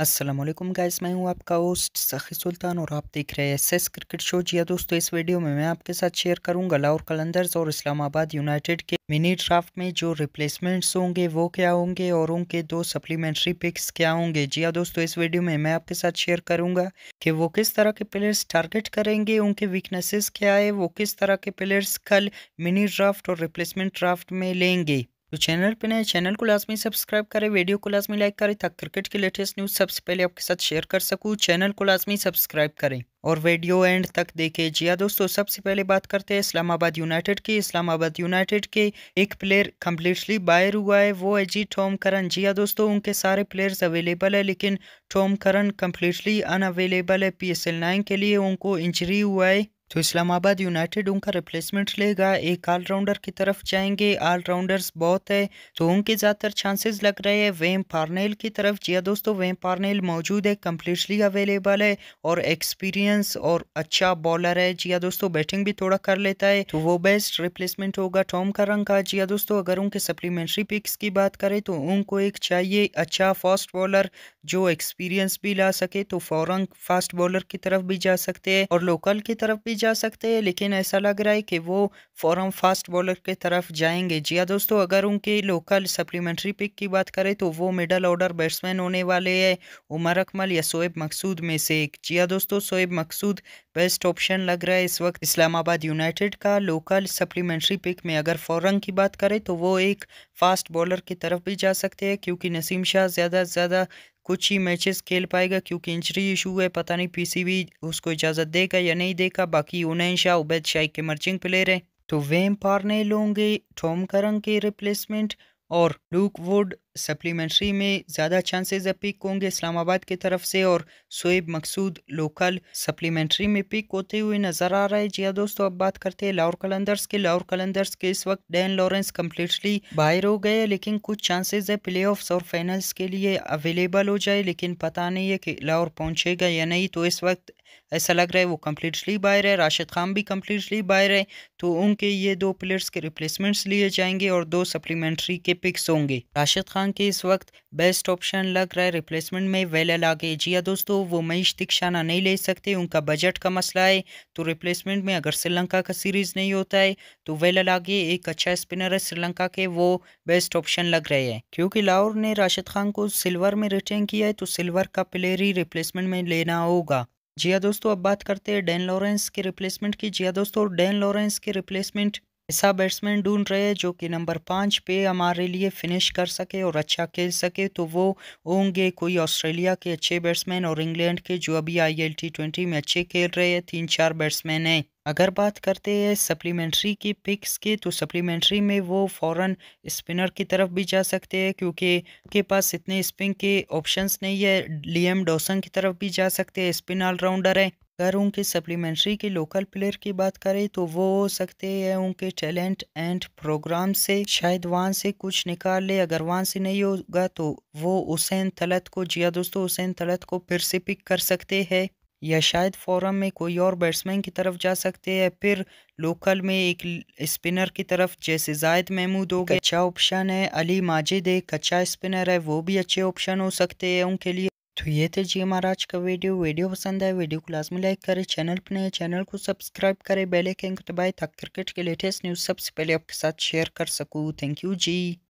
Aslam guys मैं हूं आपका होस्ट सखी सुल्तान और आप देख रहे हैं एस एस क्रिकेट शो जी हाँ दोस्तों इस वीडियो में मैं आपके साथ शेयर करूंगा लाहौर कलंदर्स और इस्लामाबाद यूनाइटेड के मिनी ड्राफ्ट में जो रिप्लेसमेंट्स होंगे वो क्या होंगे और उनके दो सप्लीमेंट्री पिक्स क्या होंगे जी हाँ दोस्तों इस वीडियो में मैं आपके साथ शेयर करूंगा कि वो किस तरह के प्लेयर्स टारगेट करेंगे उनके वीकनेसेस क्या है वो किस तरह के प्लेयर्स कल मिनी ड्राफ्ट और रिप्लेसमेंट ड्राफ्ट में लेंगे तो चैनल पे नए चैनल को लाजमी सब्सक्राइब करें वीडियो को लाजमी लाइक करें ताकि क्रिकेट की लेटेस्ट न्यूज़ सबसे पहले आपके साथ शेयर कर सकूँ चैनल को लाजमी सब्सक्राइब करें और वीडियो एंड तक देखें जी हाँ दोस्तों सबसे पहले बात करते हैं इस्लामाबाद यूनाइटेड की इस्लामाबाद यूनाइटेड के एक प्लेयर कम्प्लीटली बायर हुआ है वो है जी टॉम करन जी हाँ दोस्तों उनके सारे प्लेयर्स अवेलेबल है लेकिन टॉम करन कम्प्लीटली अनअवेलेबल है पी एस एल नाइन के लिए उनको इंजरी हुआ है तो इस्लामाबाद यूनाइटेड उनका रिप्लेसमेंट लेगा एक ऑलराउंडर की तरफ जाएंगे ऑलराउंडर्स बहुत है तो उनके ज़्यादातर चांसेस लग रहे हैं वेम पार्नेल की तरफ जी हाँ दोस्तों वेम पार्नेल मौजूद है कम्प्लीटली अवेलेबल है और एक्सपीरियंस और अच्छा बॉलर है जी हाँ दोस्तों बैटिंग भी थोड़ा कर लेता है तो वो बेस्ट रिप्लेसमेंट होगा टॉम करंग का जी हाँ दोस्तों अगर उनके सप्लीमेंट्री पिक्स की बात करें तो उनको एक चाहिए अच्छा फास्ट बॉलर जो एक्सपीरियंस भी ला सके तो फौरन फास्ट बॉलर की तरफ भी जा सकते हैं और लोकल की तरफ भी जा सकते हैं लेकिन ऐसा लग रहा है कि वो फॉरम फास्ट बॉलर के तरफ जाएंगे जी हाँ दोस्तों अगर उनके लोकल सप्लीमेंट्री पिक की बात करें तो वो मिडल ऑर्डर बैट्समैन होने वाले हैं उमर अकमल या शोएब मकसूद में से एक जी हाँ दोस्तों शोएब मकसूद बेस्ट ऑप्शन लग रहा है इस वक्त इस्लामाबाद यूनाइटेड का लोकल सप्लीमेंट्री पिक में अगर फॉरन की बात करें तो वो एक फास्ट बॉलर की तरफ भी जा सकते हैं क्योंकि नसीम शाह ज़्यादा से ज़्यादा कुछ ही मैचेस खेल पाएगा क्योंकि इंजरी इशू है पता नहीं पीसीबी उसको इजाज़त देगा या नहीं देगा बाकी उनैन शाह उबैद शाह के मर्चिंग प्लेयर हैं तो वेम पारने लोंगे टॉम करंग के रिप्लेसमेंट और लूक वुड सप्लीमेंट्री में ज़्यादा चांसेस पिक होंगे इस्लामाबाद की तरफ से और शोएब मकसूद लोकल सप्लीमेंट्री में पिक होते हुए नज़र आ रहा है जी हाँ दोस्तों अब बात करते हैं लाहौर कलंदर्स के लाहौर कलंदर्स के इस वक्त डैन लॉरेंस कम्प्लीटली बाहर हो गए लेकिन कुछ चांसेज है प्ले और फाइनल्स के लिए अवेलेबल हो जाए लेकिन पता नहीं है कि लाहौर पहुँचेगा या नहीं तो इस वक्त ऐसा लग रहा है वो कम्प्लीटली बाहर है राशिद खान भी कम्प्लीटली बाहर है तो उनके ये दो प्लेयर्स के रिप्लेसमेंट्स लिए जाएंगे और दो सप्लीमेंट्री के पिक्स होंगे राशिद खान दिशांक इस वक्त बेस्ट ऑप्शन लग रहा है रिप्लेसमेंट में वेल एल आगे जी हाँ दोस्तों वो महेश दीक्षाना नहीं ले सकते उनका बजट का मसला है तो रिप्लेसमेंट में अगर श्रीलंका का सीरीज नहीं होता है तो वेल एल आगे एक अच्छा स्पिनर है श्रीलंका के वो बेस्ट ऑप्शन लग रहे हैं क्योंकि लाहौर ने राशिद खान को सिल्वर में रिटेन किया है तो सिल्वर का प्लेयर ही रिप्लेसमेंट में लेना होगा जिया दोस्तों अब बात करते हैं डेन लॉरेंस के रिप्लेसमेंट की जिया दोस्तों डेन लॉरेंस के रिप्लेसमेंट ऐसा बैट्समैन ढूंढ रहे हैं जो कि नंबर पाँच पे हमारे लिए फिनिश कर सके और अच्छा खेल सके तो वो होंगे कोई ऑस्ट्रेलिया के अच्छे बैट्समैन और इंग्लैंड के जो अभी आई एल टी ट्वेंटी में अच्छे खेल रहे हैं तीन चार बैट्समैन हैं अगर बात करते हैं सप्लीमेंट्री की पिक्स की तो सप्लीमेंट्री में वो फॉरन स्पिनर की तरफ भी जा सकते हैं क्योंकि उनके पास इतने स्पिन के ऑप्शंस नहीं है लियम डोसन की तरफ भी जा सकते हैं स्पिन ऑलराउंडर है अगर उनके सप्लीमेंट्री के लोकल प्लेयर की बात करें तो वो हो सकते हैं उनके टैलेंट एंड प्रोग्राम से शायद वहाँ से कुछ निकाल ले अगर वहाँ से नहीं होगा तो वो हुसैन तलत को जिया हाँ दोस्तों हुसैन तलत को फिर से पिक कर सकते हैं या शायद फॉरम में कोई और बैट्समैन की तरफ जा सकते हैं फिर लोकल में एक स्पिनर की तरफ जैसे जायद महमूद हो गए अच्छा ऑप्शन है अली माजिद एक अच्छा स्पिनर है वो भी अच्छे ऑप्शन हो सकते हैं उनके लिए तो ये थे जी हमारा आज का वीडियो वीडियो पसंद आए वीडियो को लाजमी लाइक करें चैनल पर नए चैनल को सब्सक्राइब करें बेल आइकन को दबाएं ताकि क्रिकेट के लेटेस्ट न्यूज़ सबसे पहले आपके साथ शेयर कर सकूँ थैंक यू जी